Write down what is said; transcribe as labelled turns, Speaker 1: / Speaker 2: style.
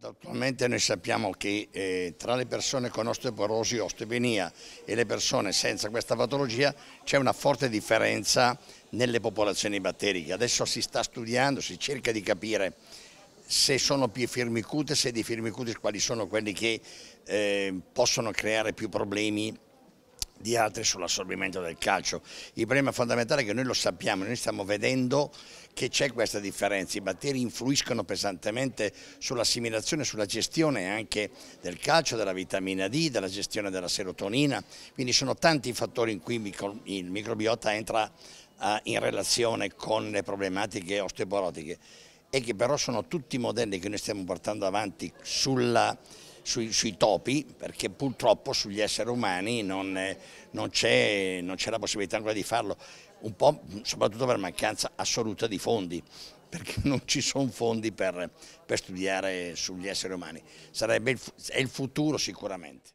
Speaker 1: Attualmente noi sappiamo che eh, tra le persone con osteoporosi, osteopenia e le persone senza questa patologia c'è una forte differenza nelle popolazioni batteriche. Adesso si sta studiando, si cerca di capire se sono più firmicute, se di firmicute quali sono quelli che eh, possono creare più problemi di altre sull'assorbimento del calcio. Il problema fondamentale è che noi lo sappiamo, noi stiamo vedendo che c'è questa differenza, i batteri influiscono pesantemente sull'assimilazione, sulla gestione anche del calcio, della vitamina D, della gestione della serotonina, quindi sono tanti i fattori in cui il microbiota entra ah, in relazione con le problematiche osteoporotiche e che però sono tutti modelli che noi stiamo portando avanti sulla sui, sui, topi, perché purtroppo sugli esseri umani non, eh, non c'è la possibilità ancora di farlo, un po' soprattutto per mancanza assoluta di fondi perché non ci sono fondi per, per, studiare sugli esseri umani. Sarebbe il, è il futuro sicuramente.